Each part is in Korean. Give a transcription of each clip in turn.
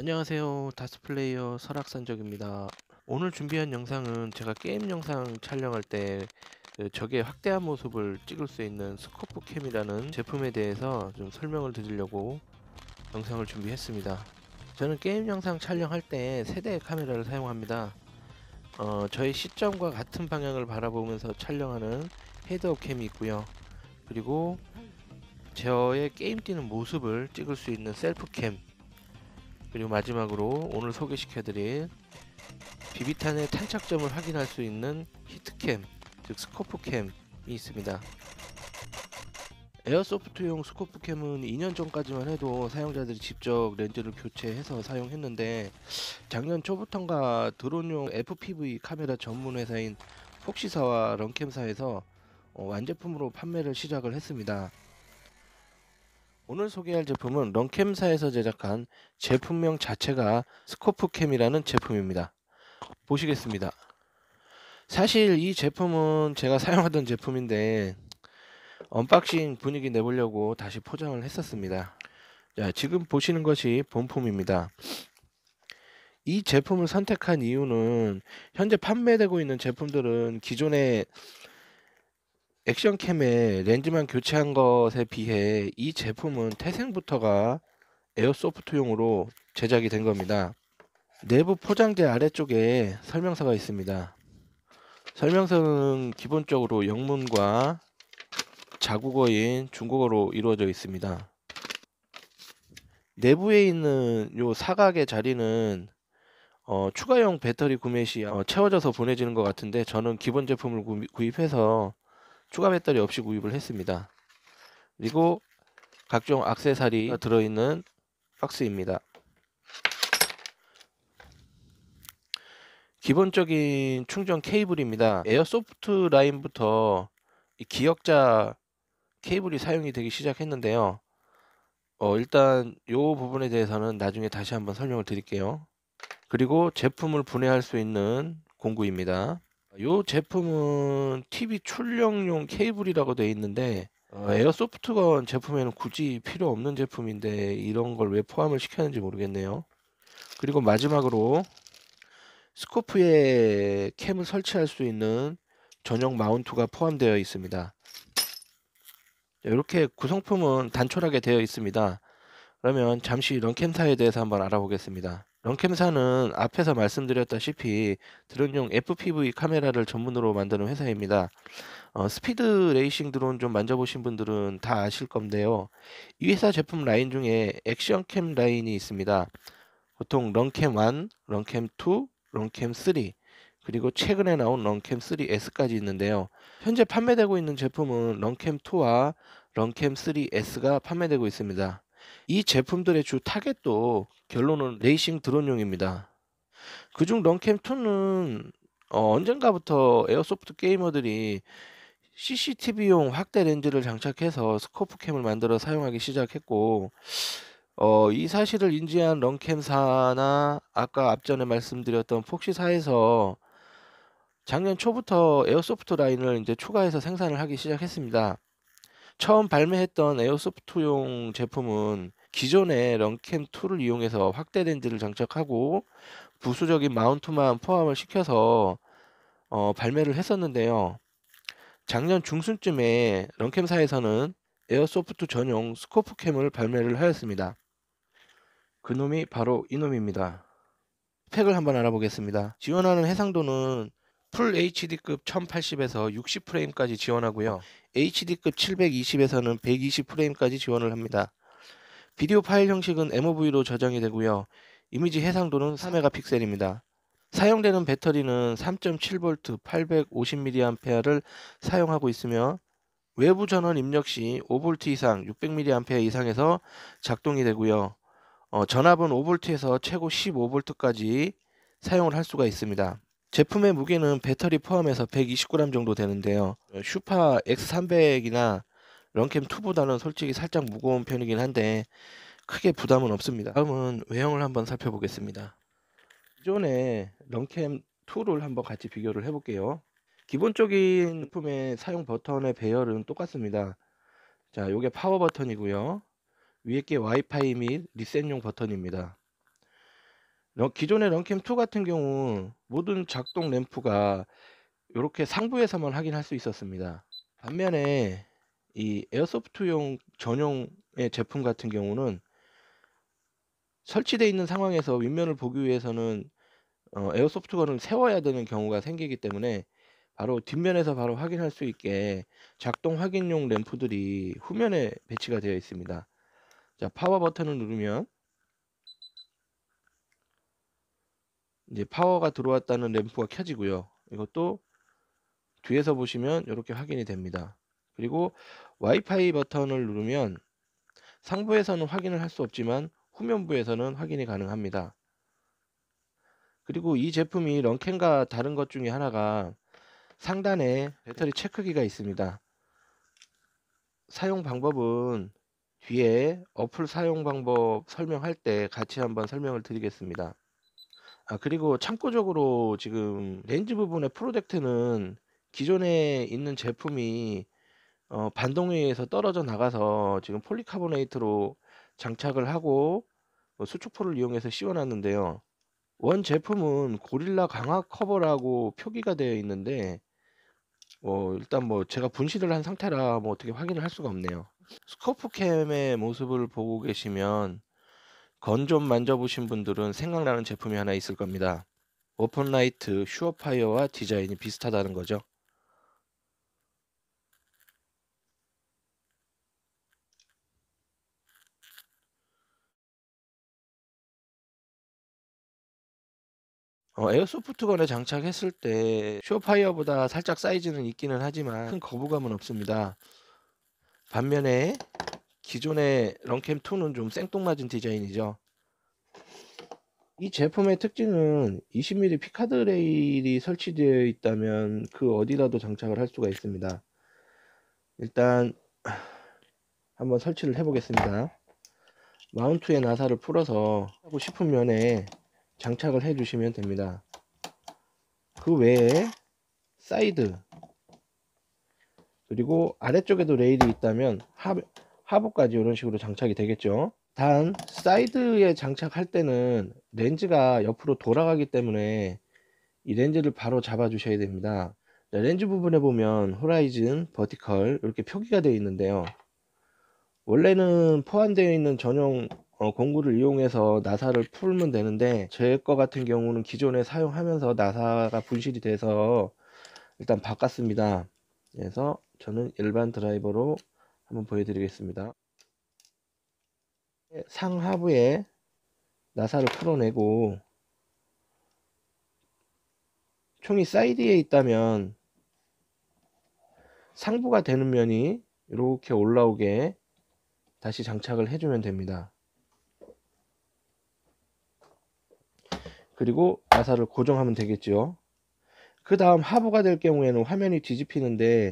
안녕하세요 다스플레이어 설악산적입니다 오늘 준비한 영상은 제가 게임 영상 촬영할 때 그 적의 확대한 모습을 찍을 수 있는 스코프 캠이라는 제품에 대해서 좀 설명을 드리려고 영상을 준비했습니다 저는 게임 영상 촬영할 때 세대의 카메라를 사용합니다 어, 저의 시점과 같은 방향을 바라보면서 촬영하는 헤드업 캠이 있고요 그리고 저의 게임 뛰는 모습을 찍을 수 있는 셀프 캠 그리고 마지막으로 오늘 소개시켜드릴 비비탄의 탄착점을 확인할 수 있는 히트캠, 즉 스코프캠이 있습니다. 에어소프트용 스코프캠은 2년 전까지만 해도 사용자들이 직접 렌즈를 교체해서 사용했는데 작년 초부터인가 드론용 FPV 카메라 전문 회사인 폭시사와 런캠사에서 어, 완제품으로 판매를 시작을 했습니다. 오늘 소개할 제품은 런캠사에서 제작한 제품명 자체가 스코프캠이라는 제품입니다. 보시겠습니다. 사실 이 제품은 제가 사용하던 제품인데 언박싱 분위기 내보려고 다시 포장을 했었습니다. 자, 지금 보시는 것이 본품입니다. 이 제품을 선택한 이유는 현재 판매되고 있는 제품들은 기존에 액션캠에 렌즈만 교체한 것에 비해 이 제품은 태생부터가 에어소프트용으로 제작이 된 겁니다. 내부 포장재 아래쪽에 설명서가 있습니다. 설명서는 기본적으로 영문과 자국어인 중국어로 이루어져 있습니다. 내부에 있는 요 사각의 자리는 어, 추가용 배터리 구매 시 어, 채워져서 보내지는 것 같은데 저는 기본 제품을 구입해서 추가 배터리 없이 구입을 했습니다. 그리고 각종 악세사리 아. 들어있는 박스입니다. 기본적인 충전 케이블입니다. 에어소프트 라인부터 기역자 케이블이 사용이 되기 시작했는데요. 어, 일단 이 부분에 대해서는 나중에 다시 한번 설명을 드릴게요. 그리고 제품을 분해할 수 있는 공구입니다. 요 제품은 TV 출력용 케이블이라고 되어 있는데 어, 에어소프트건 제품에는 굳이 필요 없는 제품인데 이런 걸 왜 포함을 시켰는지 모르겠네요. 그리고 마지막으로 스코프에 캠을 설치할 수 있는 전용 마운트가 포함되어 있습니다. 이렇게 구성품은 단촐하게 되어 있습니다. 그러면 잠시 런캠타에 대해서 한번 알아보겠습니다. 런캠사는 앞에서 말씀드렸다시피 드론용 FPV 카메라를 전문으로 만드는 회사입니다. 어, 스피드 레이싱 드론 좀 만져보신 분들은 다 아실 건데요. 이 회사 제품 라인 중에 액션캠 라인이 있습니다. 보통 런캠 1, 런캠 2, 런캠 3 그리고 최근에 나온 런캠 3S까지 있는데요. 현재 판매되고 있는 제품은 런캠 2와 런캠 3S가 판매되고 있습니다. 이 제품들의 주 타겟도 결론은 레이싱 드론용입니다. 그중 런캠2는 어, 언젠가부터 에어소프트 게이머들이 CCTV용 확대 렌즈를 장착해서 스코프캠을 만들어 사용하기 시작했고 어, 이 사실을 인지한 런캠사나 아까 앞전에 말씀드렸던 폭시사에서 작년 초부터 에어소프트 라인을 이제 추가해서 생산을 하기 시작했습니다. 처음 발매했던 에어소프트용 제품은 기존의 런캠2를 이용해서 확대 렌즈를 장착하고 부수적인 마운트만 포함을 시켜서 어, 발매를 했었는데요. 작년 중순쯤에 런캠사에서는 에어소프트 전용 스코프캠을 발매를 하였습니다. 그놈이 바로 이놈입니다. 팩을 한번 알아보겠습니다. 지원하는 해상도는 풀 HD급 1080에서 60프레임까지 지원하고요. HD급 720에서는 120프레임까지 지원을 합니다. 비디오 파일 형식은 MOV로 저장이 되고요. 이미지 해상도는 3메가픽셀입니다. 사용되는 배터리는 3.7V 850mAh를 사용하고 있으며 외부 전원 입력 시 5V 이상 600mAh 이상에서 작동이 되고요. 어, 전압은 5V에서 최고 15V까지 사용을 할 수가 있습니다. 제품의 무게는 배터리 포함해서 120g 정도 되는데요. 슈파 X300이나 런캠 2보다는 솔직히 살짝 무거운 편이긴 한데 크게 부담은 없습니다. 다음은 외형을 한번 살펴보겠습니다. 기존의 런캠 2를 한번 같이 비교를 해볼게요. 기본적인 제품의 사용 버튼의 배열은 똑같습니다. 자, 이게 파워 버튼이고요. 위에 게 와이파이 및 리셋용 버튼입니다. 기존의 런캠2 같은 경우 모든 작동 램프가 이렇게 상부에서만 확인할 수 있었습니다. 반면에 이 에어소프트용 전용의 제품 같은 경우는 설치되어 있는 상황에서 윗면을 보기 위해서는 어, 에어소프트건을 세워야 되는 경우가 생기기 때문에 바로 뒷면에서 바로 확인할 수 있게 작동 확인용 램프들이 후면에 배치가 되어 있습니다. 자, 파워 버튼을 누르면 이제 파워가 들어왔다는 램프가 켜지고요. 이것도 뒤에서 보시면 이렇게 확인이 됩니다. 그리고 와이파이 버튼을 누르면 상부에서는 확인을 할 수 없지만 후면부에서는 확인이 가능합니다. 그리고 이 제품이 런캔과 다른 것 중에 하나가 상단에 배터리 체크기가 있습니다. 사용 방법은 뒤에 어플 사용 방법 설명할 때 같이 한번 설명을 드리겠습니다. 아 그리고 참고적으로 지금 렌즈 부분의 프로젝트는 기존에 있는 제품이 어 반동에 의해서 떨어져 나가서 지금 폴리카보네이트로 장착을 하고 어 수축포를 이용해서 씌워 놨는데요. 원 제품은 고릴라 강화 커버라고 표기가 되어 있는데 어 일단 뭐 제가 분실을 한 상태라 뭐 어떻게 확인을 할 수가 없네요. 스코프캠의 모습을 보고 계시면 건좀 만져보신 분들은 생각나는 제품이 하나 있을 겁니다. 오픈라이트 슈어파이어와 디자인이 비슷하다는 거죠. 어, 에어소프트건에 장착했을 때 슈어파이어보다 살짝 사이즈는 있기는 하지만 큰 거부감은 없습니다. 반면에 기존의 런캠 2는 좀 생뚱맞은 디자인이죠. 이 제품의 특징은 20mm 피카드 레일이 설치되어 있다면 그 어디라도 장착을 할 수가 있습니다. 일단 한번 설치를 해보겠습니다. 마운트의 나사를 풀어서 하고 싶은 면에 장착을 해주시면 됩니다. 그 외에 사이드 그리고 아래쪽에도 레일이 있다면 하, 하부까지 이런 식으로 장착이 되겠죠 단 사이드에 장착할 때는 렌즈가 옆으로 돌아가기 때문에 이 렌즈를 바로 잡아 주셔야 됩니다 렌즈 부분에 보면 호라이즌, 버티컬 이렇게 표기가 되어 있는데요 원래는 포함되어 있는 전용 어, 공구를 이용해서 나사를 풀면 되는데 제 거 같은 경우는 기존에 사용하면서 나사가 분실이 돼서 일단 바꿨습니다 그래서 저는 일반 드라이버로 한번 보여드리겠습니다. 네, 상하부에 나사를 풀어내고 총이 사이드에 있다면 상부가 되는 면이 이렇게 올라오게 다시 장착을 해주면 됩니다. 그리고 나사를 고정하면 되겠죠그 다음 하부가 될 경우에는 화면이 뒤집히는데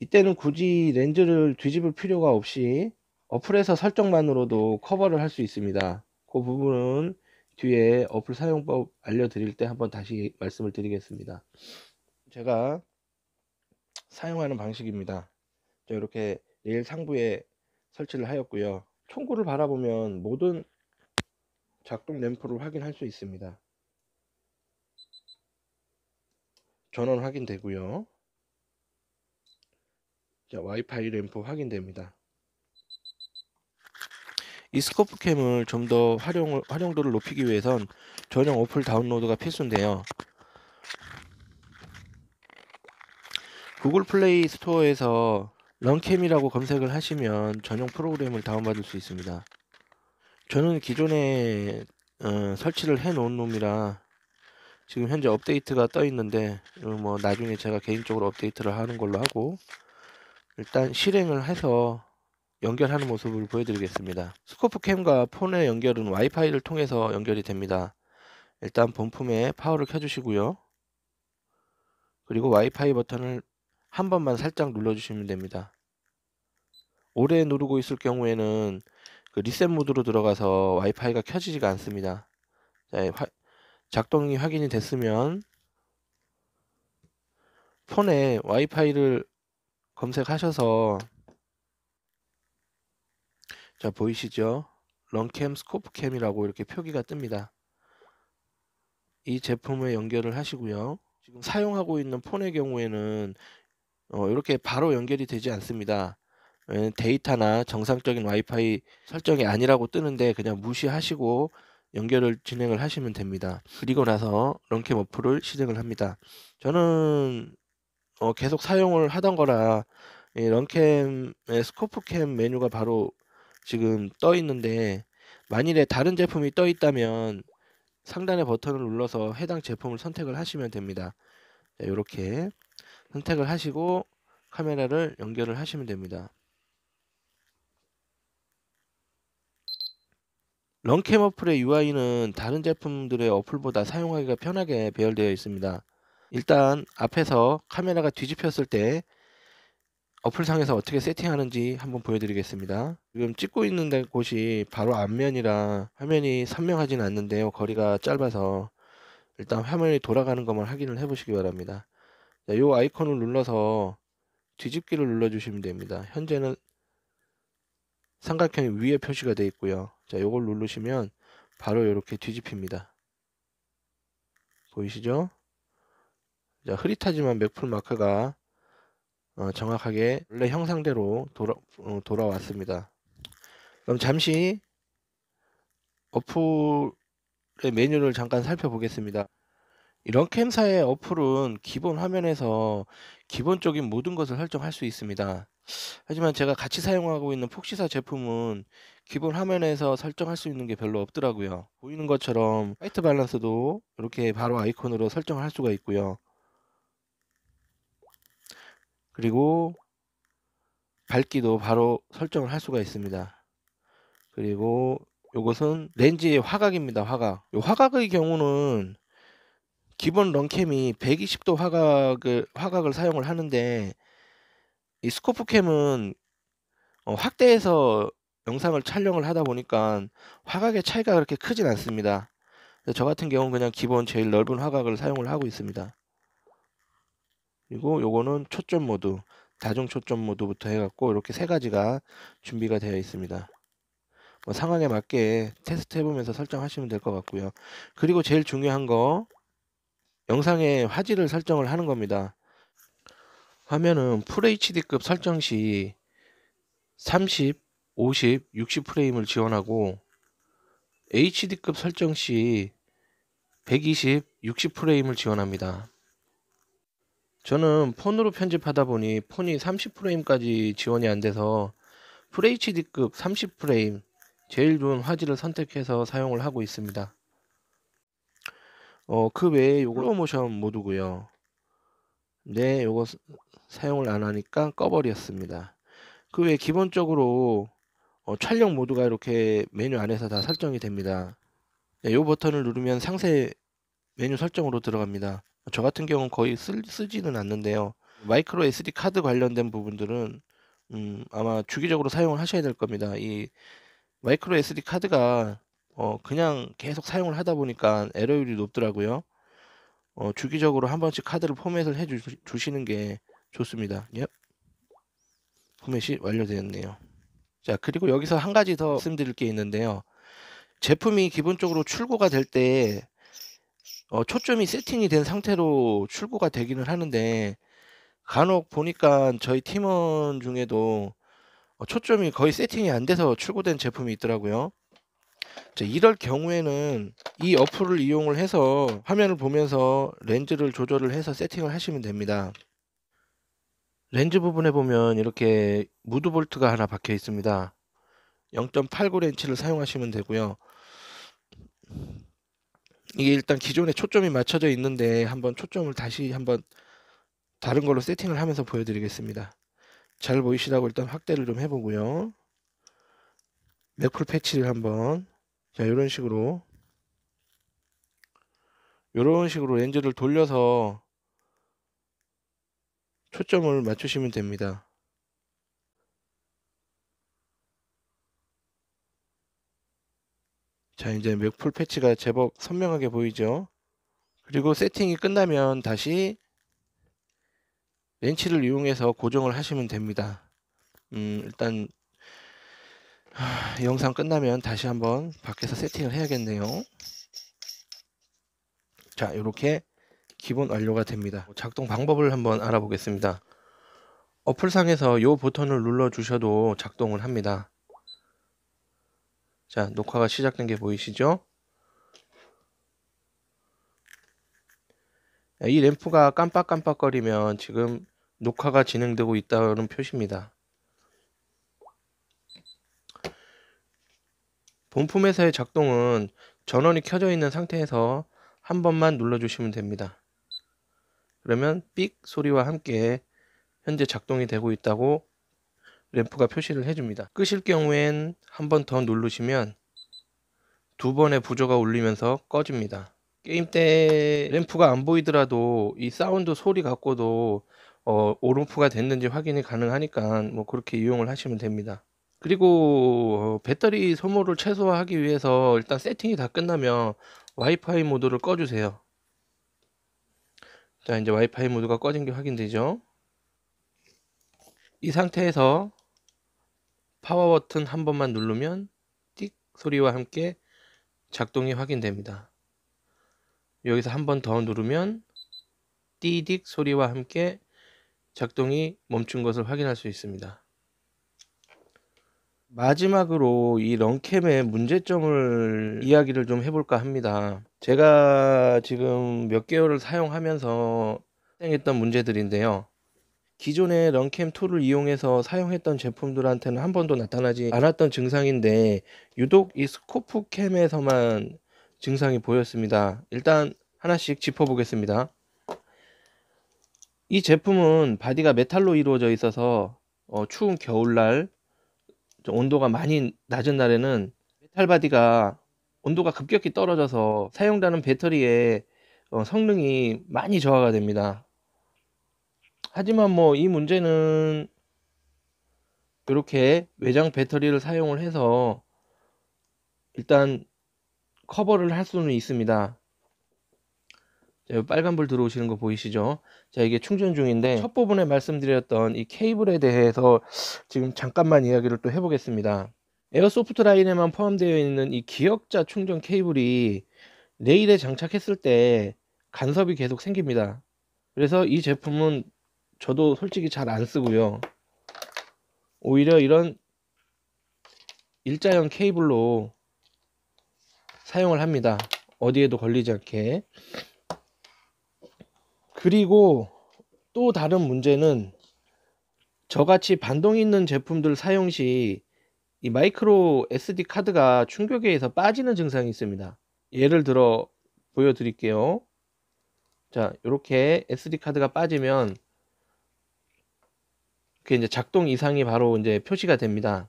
이때는 굳이 렌즈를 뒤집을 필요가 없이 어플에서 설정만으로도 커버를 할 수 있습니다. 그 부분은 뒤에 어플 사용법 알려드릴 때 한번 다시 말씀을 드리겠습니다. 제가 사용하는 방식입니다. 이렇게 레일 상부에 설치를 하였고요. 총구를 바라보면 모든 작동 램프를 확인할 수 있습니다. 전원 확인되고요. 자, 와이파이 램프 확인됩니다. 이 스코프캠을 좀더 활용 도를 높이기 위해선 전용 어플 다운로드가 필수인데요. 구글 플레이 스토어에서 런캠이라고 검색을 하시면 전용 프로그램을 다운받을 수 있습니다. 저는 기존에 어, 설치를 해놓은 놈이라 지금 현재 업데이트가 떠 있는데 어, 뭐 나중에 제가 개인적으로 업데이트를 하는 걸로 하고 일단 실행을 해서 연결하는 모습을 보여드리겠습니다. 스코프 캠과 폰의 연결은 와이파이를 통해서 연결이 됩니다. 일단 본품에 파워를 켜주시고요. 그리고 와이파이 버튼을 한 번만 살짝 눌러주시면 됩니다. 오래 누르고 있을 경우에는 그 리셋 모드로 들어가서 와이파이가 켜지지가 않습니다. 작동이 확인이 됐으면 폰에 와이파이를 검색하셔서 자 보이시죠? 런캠 스코프캠이라고 이렇게 표기가 뜹니다. 이 제품에 연결을 하시고요. 지금 사용하고 있는 폰의 경우에는 어, 이렇게 바로 연결이 되지 않습니다. 예, 데이터나 정상적인 와이파이 설정이 아니라고 뜨는데 그냥 무시하시고 연결을 진행을 하시면 됩니다. 그리고 나서 런캠 어플을 실행을 합니다. 저는 어, 계속 사용을 하던 거라 예, 런캠의 스코프캠 메뉴가 바로 지금 떠 있는데 만일에 다른 제품이 떠 있다면 상단의 버튼을 눌러서 해당 제품을 선택을 하시면 됩니다. 이렇게 네, 선택을 하시고 카메라를 연결을 하시면 됩니다. 런캠 어플의 UI는 다른 제품들의 어플보다 사용하기가 편하게 배열되어 있습니다. 일단 앞에서 카메라가 뒤집혔을 때 어플상에서 어떻게 세팅하는지 한번 보여드리겠습니다. 지금 찍고 있는 곳이 바로 앞면이라 화면이 선명하진 않는데요. 거리가 짧아서 일단 화면이 돌아가는 것만 확인을 해보시기 바랍니다. 이 아이콘을 눌러서 뒤집기를 눌러주시면 됩니다. 현재는 삼각형이 위에 표시가 되어 있고요. 자, 이걸 누르시면 바로 이렇게 뒤집힙니다. 보이시죠? 흐릿하지만 맥풀 마크가 어, 정확하게 원래 형상대로 돌아, 어, 돌아왔습니다. 그럼 잠시 어플의 메뉴를 잠깐 살펴보겠습니다. 이런 캠사의 어플은 기본 화면에서 기본적인 모든 것을 설정할 수 있습니다. 하지만 제가 같이 사용하고 있는 폭시사 제품은 기본 화면에서 설정할 수 있는 게 별로 없더라고요. 보이는 것처럼 화이트 밸런스도 이렇게 바로 아이콘으로 설정할 수가 있고요. 그리고 밝기도 바로 설정을 할 수가 있습니다. 그리고 이것은 렌즈의 화각입니다. 화각. 이 화각의 경우는 기본 런캠이 120도 화각을 화각을 사용을 하는데 이 스코프 캠은 어, 확대해서 영상을 촬영을 하다 보니까 화각의 차이가 그렇게 크진 않습니다. 저 같은 경우는 그냥 기본 제일 넓은 화각을 사용을 하고 있습니다. 그리고 요거는 초점 모드, 다중 초점 모드부터 해갖고 이렇게 세 가지가 준비가 되어 있습니다. 뭐 상황에 맞게 테스트 해보면서 설정하시면 될 것 같고요. 그리고 제일 중요한 거 영상의 화질을 설정을 하는 겁니다. 화면은 FHD급 설정 시 30, 50, 60 프레임을 지원하고 HD급 설정 시 120, 60 프레임을 지원합니다. 저는 폰으로 편집하다 보니 폰이 30프레임까지 지원이 안 돼서 FHD급 30프레임 제일 좋은 화질을 선택해서 사용을 하고 있습니다. 어, 그 외에 요거 슬로 모션 모드고요. 네, 요거 사용을 안 하니까 꺼버렸습니다. 그 외에 기본적으로 어, 촬영 모드가 이렇게 메뉴 안에서 다 설정이 됩니다. 네, 요 버튼을 누르면 상세 메뉴 설정으로 들어갑니다. 저 같은 경우는 거의 쓰, 쓰지는 않는데요. 마이크로 SD 카드 관련된 부분들은 음, 아마 주기적으로 사용을 하셔야 될 겁니다. 이 마이크로 SD 카드가 어, 그냥 계속 사용을 하다 보니까 에러율이 높더라고요. 어, 주기적으로 한 번씩 카드를 포맷을 해 주시는 게 좋습니다. 예. 포맷이 완료되었네요. 자, 그리고 여기서 한 가지 더 말씀드릴 게 있는데요. 제품이 기본적으로 출고가 될때 어, 초점이 세팅이 된 상태로 출고가 되기는 하는데 간혹 보니까 저희 팀원 중에도 어, 초점이 거의 세팅이 안 돼서 출고된 제품이 있더라고요. 자, 이럴 경우에는 이 어플을 이용을 해서 화면을 보면서 렌즈를 조절을 해서 세팅을 하시면 됩니다. 렌즈 부분에 보면 이렇게 무드 볼트가 하나 박혀 있습니다. 0.89 렌치를 사용하시면 되고요. 이게 일단 기존에 초점이 맞춰져 있는데 한번 초점을 다시 한번 다른 걸로 세팅을 하면서 보여드리겠습니다. 잘보이시라고 일단 확대를 좀 해보고요. 맥쿨 패치를 한번 자 이런 식으로 이런 식으로 렌즈를 돌려서 초점을 맞추시면 됩니다. 자 이제 맥풀 패치가 제법 선명하게 보이죠 그리고 세팅이 끝나면 다시 렌치를 이용해서 고정을 하시면 됩니다 음 일단 하, 영상 끝나면 다시 한번 밖에서 세팅을 해야겠네요 자 이렇게 기본 완료가 됩니다 작동 방법을 한번 알아보겠습니다 어플상에서 요 버튼을 눌러 주셔도 작동을 합니다 자, 녹화가 시작된 게 보이시죠? 네, 이 램프가 깜빡깜빡거리면 지금 녹화가 진행되고 있다는 표시입니다. 본품에서의 작동은 전원이 켜져 있는 상태에서 한 번만 눌러주시면 됩니다. 그러면 삑 소리와 함께 현재 작동이 되고 있다고 램프가 표시를 해줍니다. 끄실 경우엔 한 번 더 누르시면 두 번의 부조가 울리면서 꺼집니다. 게임 때 램프가 안 보이더라도 이 사운드 소리 갖고도 어, 오름프가 됐는지 확인이 가능하니까 뭐 그렇게 이용을 하시면 됩니다. 그리고 어, 배터리 소모를 최소화하기 위해서 일단 세팅이 다 끝나면 와이파이 모드를 꺼주세요. 자 이제 와이파이 모드가 꺼진 게 확인되죠. 이 상태에서 파워 버튼 한 번만 누르면 띡 소리와 함께 작동이 확인됩니다. 여기서 한 번 더 누르면 띠딕 소리와 함께 작동이 멈춘 것을 확인할 수 있습니다. 마지막으로 이 런캠의 문제점을 이야기를 좀 해볼까 합니다. 제가 지금 몇 개월을 사용하면서 생했던 문제들인데요. 기존의 런캠 툴을 이용해서 사용했던 제품들한테는 한 번도 나타나지 않았던 증상인데 유독 이 스코프 캠에서만 증상이 보였습니다. 일단 하나씩 짚어보겠습니다. 이 제품은 바디가 메탈로 이루어져 있어서 어, 추운 겨울날 온도가 많이 낮은 날에는 메탈 바디가 온도가 급격히 떨어져서 사용되는 배터리의 어, 성능이 많이 저하가 됩니다. 하지만 뭐 이 문제는 이렇게 외장 배터리를 사용을 해서 일단 커버를 할 수는 있습니다. 빨간불 들어오시는 거 보이시죠? 자, 이게 충전 중인데 네. 첫 부분에 말씀드렸던 이 케이블에 대해서 지금 잠깐만 이야기를 또 해보겠습니다. 에어소프트 라인에만 포함되어 있는 이 기역자 충전 케이블이 레일에 장착했을 때 간섭이 계속 생깁니다. 그래서 이 제품은 저도 솔직히 잘 안 쓰고요. 오히려 이런 일자형 케이블로 사용을 합니다. 어디에도 걸리지 않게. 그리고 또 다른 문제는 저같이 반동 이 있는 제품들 사용 시이 마이크로 SD 카드가 충격에 의해서 빠지는 증상이 있습니다. 예를 들어 보여드릴게요. 자, 이렇게 SD 카드가 빠지면 그 이제 작동 이상이 바로 이제 표시가 됩니다.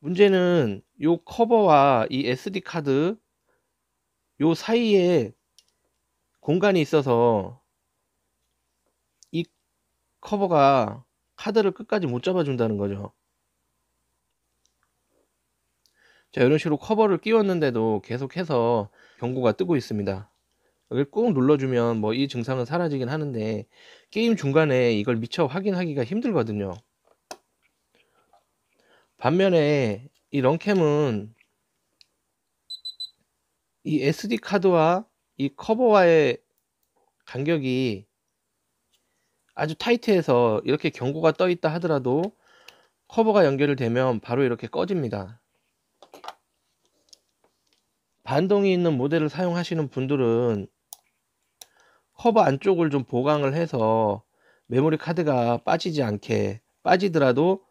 문제는 이 커버와 이 SD 카드 요 사이에 공간이 있어서 이 커버가 카드를 끝까지 못 잡아준다는 거죠. 자, 이런 식으로 커버를 끼웠는데도 계속해서 경고가 뜨고 있습니다. 여기를 꾹 눌러주면 뭐 이 증상은 사라지긴 하는데 게임 중간에 이걸 미처 확인하기가 힘들거든요. 반면에 이 런캠은 이 SD 카드와 이 커버와의 간격이 아주 타이트해서 이렇게 경고가 떠 있다 하더라도 커버가 연결되면 바로 이렇게 꺼집니다. 반동이 있는 모델을 사용하시는 분들은 커버 안쪽을 좀 보강을 해서 메모리 카드가 빠지지 않게 빠지더라도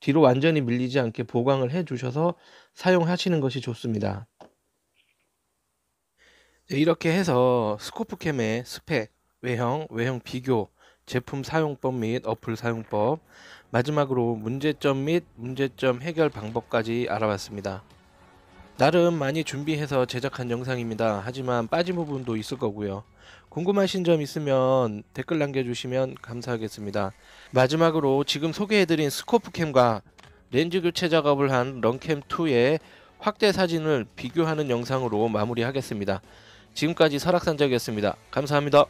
뒤로 완전히 밀리지 않게 보강을 해 주셔서 사용하시는 것이 좋습니다. 네, 이렇게 해서 스코프캠의 스펙, 외형, 외형 비교, 제품 사용법 및 어플 사용법, 마지막으로 문제점 및 문제점 해결 방법까지 알아봤습니다. 나름 많이 준비해서 제작한 영상입니다. 하지만 빠진 부분도 있을 거고요. 궁금하신 점 있으면 댓글 남겨주시면 감사하겠습니다. 마지막으로 지금 소개해드린 스코프캠과 렌즈 교체 작업을 한 런캠2의 확대 사진을 비교하는 영상으로 마무리하겠습니다. 지금까지 설악산적이었습니다. 감사합니다.